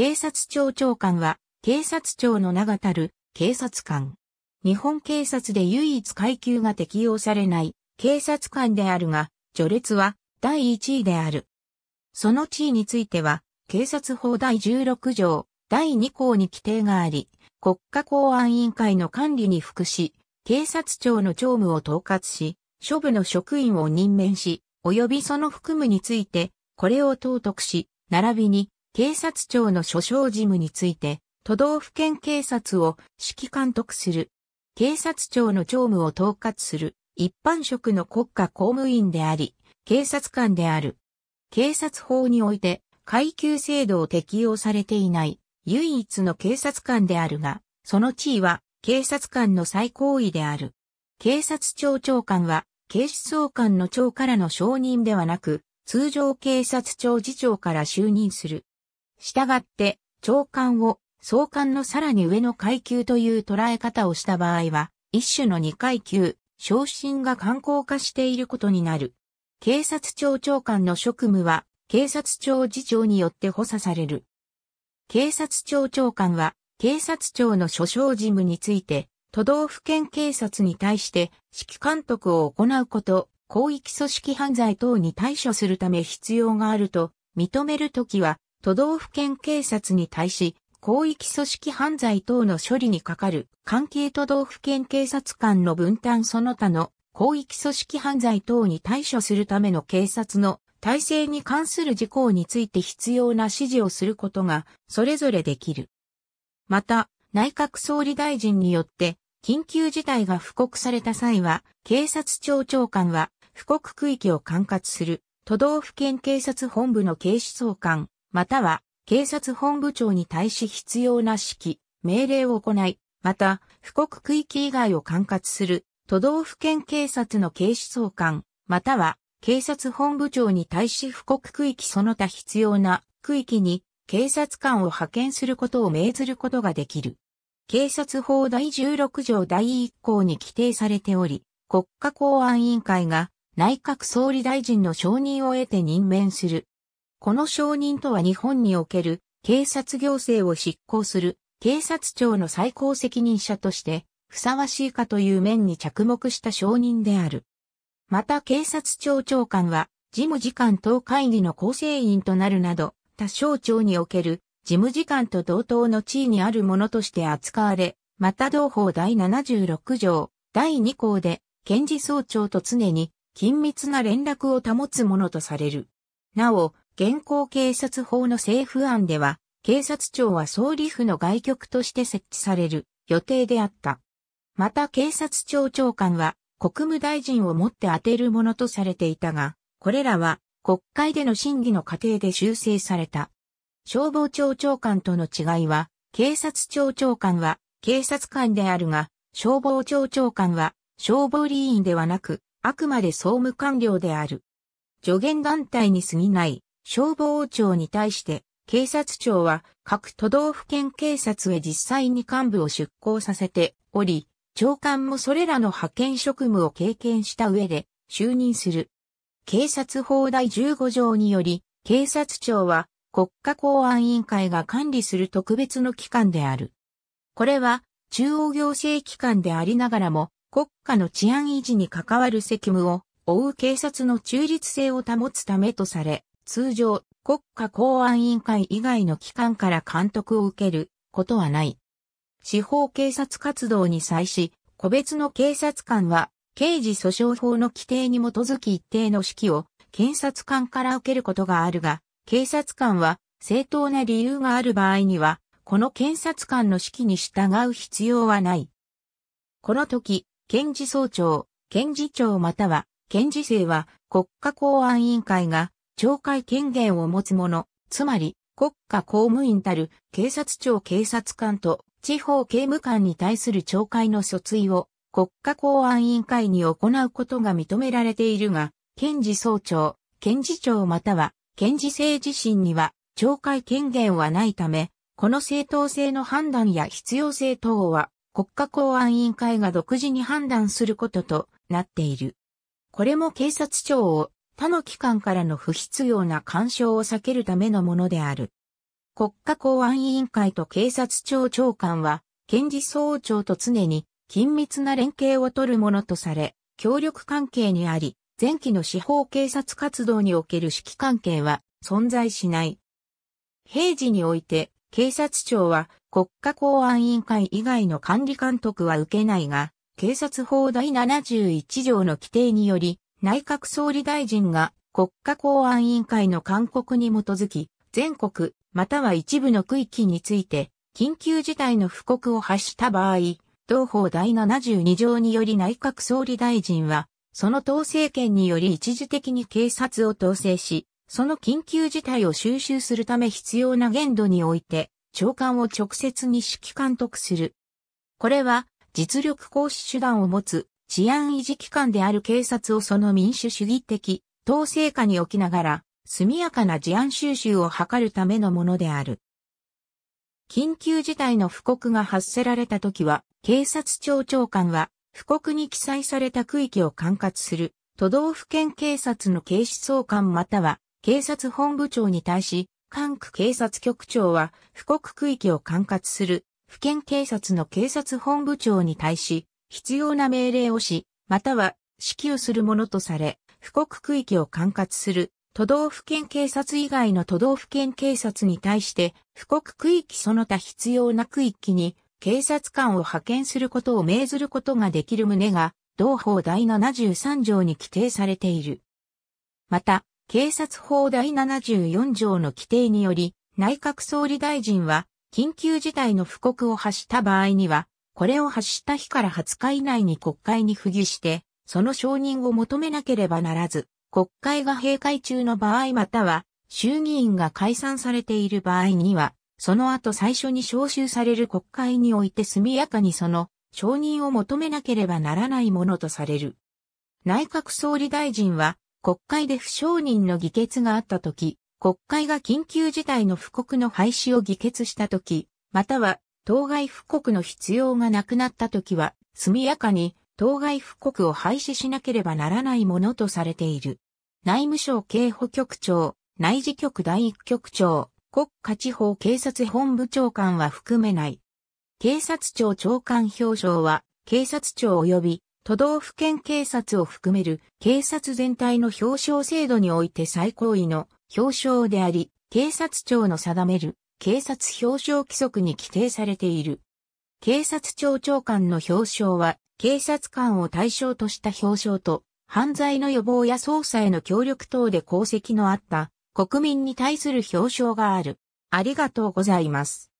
警察庁長官は、警察庁の名がたる警察官。日本警察で唯一階級が適用されない警察官であるが、序列は第1位である。その地位については、警察法第16条第2項に規定があり、国家公安委員会の管理に服し、警察庁の庁務を統括し、諸部の職員を任命し、及びその服務について、これを統督し、並びに警察庁の所掌事務について、都道府県警察を指揮監督する。警察庁の庁務を統括する一般職の国家公務員であり、警察官である。警察法において階級制度を適用されていない唯一の警察官であるが、その地位は警察官の最高位である。警察庁長官は警視総監の長からの承認ではなく、通常警察庁次長から就任する。従って、長官を総監のさらに上の階級という捉え方をした場合は、一種の二階級、昇進が観光化していることになる。警察庁長官の職務は、警察庁次長によって補佐される。警察庁長官は、警察庁の所掌事務について、都道府県警察に対して指揮監督を行うこと、広域組織犯罪等に対処するため必要があると認めるときは都道府県警察に対し、広域組織犯罪等の処理にかかる関係都道府県警察官の分担その他の広域組織犯罪等に対処するための警察の体制に関する事項について必要な指示をすることがそれぞれできる。また、内閣総理大臣によって緊急事態が布告された際は、警察庁長官は布告区域を管轄する都道府県警察本部の警視総監、または警察本部長に対し必要な指揮、命令を行い、また、布国区域以外を管轄する都道府県警察の警視総監、または警察本部長に対し布国区域その他必要な区域に警察官を派遣することを命ずることができる。警察法第16条第1項に規定されており、国家公安委員会が内閣総理大臣の承認を得て任命するこの承認とは日本における警察行政を執行する警察庁の最高責任者としてふさわしいかという面に着目した承認である。また警察庁長官は事務次官等会議の構成員となるなど、他省庁における事務次官と同等の地位にあるものとして扱われ、また同法第76条第2項で検事総長と常に緊密な連絡を保つものとされる。なお、現行警察法の政府案では、警察庁は総理府の外局として設置される予定であった。また警察庁長官は国務大臣をもって当てるものとされていたが、これらは国会での審議の過程で修正された。消防庁長官との違いは、警察庁長官は警察官であるが、消防庁長官は消防理員ではなく、あくまで総務官僚である。助言団体に過ぎない消防庁に対して、警察庁は各都道府県警察へ実際に幹部を出向させており、長官もそれらの派遣職務を経験した上で就任する。警察法第15条により、警察庁は国家公安委員会が管理する特別の機関である。これは中央行政機関でありながらも国家の治安維持に関わる責務を負う警察の中立性を保つためとされ、通常、国家公安委員会以外の機関から監督を受けることはない。司法警察活動に際し、個別の警察官は、刑事訴訟法の規定に基づき一定の指揮を検察官から受けることがあるが、警察官は正当な理由がある場合には、この検察官の指揮に従う必要はない。この時、検事総長、検事長または検事生は国家公安委員会が懲戒権限を持つ者、つまり国家公務員たる警察庁警察官と地方刑務官に対する懲戒の訴追を国家公安委員会に行うことが認められているが、検事総長、検事長または検事政自身には懲戒権限はないため、この正当性の判断や必要性等は国家公安委員会が独自に判断することとなっている。これも警察庁を他の機関からの不必要な干渉を避けるためのものである。国家公安委員会と警察庁長官は、検事総長と常に緊密な連携を取るものとされ、協力関係にあり、前期の司法警察活動における指揮関係は存在しない。平時において、警察庁は国家公安委員会以外の管理監督は受けないが、警察法第71条の規定により、内閣総理大臣が国家公安委員会の勧告に基づき、全国、または一部の区域について、緊急事態の布告を発した場合、同法第72条により内閣総理大臣は、その統制権により一時的に警察を統制し、その緊急事態を収集するため必要な限度において、長官を直接に指揮監督する。これは、実力行使手段を持つ治安維持機関である警察をその民主主義的、統制下に置きながら、速やかな治安収集を図るためのものである。緊急事態の布告が発せられた時は、警察庁長官は、布告に記載された区域を管轄する、都道府県警察の警視総監または、警察本部長に対し、管区警察局長は、布告区域を管轄する、府県警察の警察本部長に対し、必要な命令をし、または指揮をするものとされ、布告区域を管轄する都道府県警察以外の都道府県警察に対して、布告区域その他必要な区域に警察官を派遣することを命ずることができる旨が、同法第73条に規定されている。また、警察法第74条の規定により、内閣総理大臣は、緊急事態の布告を発した場合には、これを発した日から20日以内に国会に付議して、その承認を求めなければならず、国会が閉会中の場合または、衆議院が解散されている場合には、その後最初に召集される国会において速やかにその承認を求めなければならないものとされる。内閣総理大臣は、国会で不承認の議決があったとき、国会が緊急事態の布告の廃止を議決したとき、または当該布告の必要がなくなった時は、速やかに当該布告を廃止しなければならないものとされている。内務省警保局長、内事局第一局長、国家地方警察本部長官は含めない。警察庁長官表彰は、警察庁及び都道府県警察を含める警察全体の表彰制度において最高位の表彰であり、警察庁の定める警察表彰規則に規定されている。警察庁長官の表彰は、警察官を対象とした表彰と、犯罪の予防や捜査への協力等で功績のあった、国民に対する表彰がある。ありがとうございます。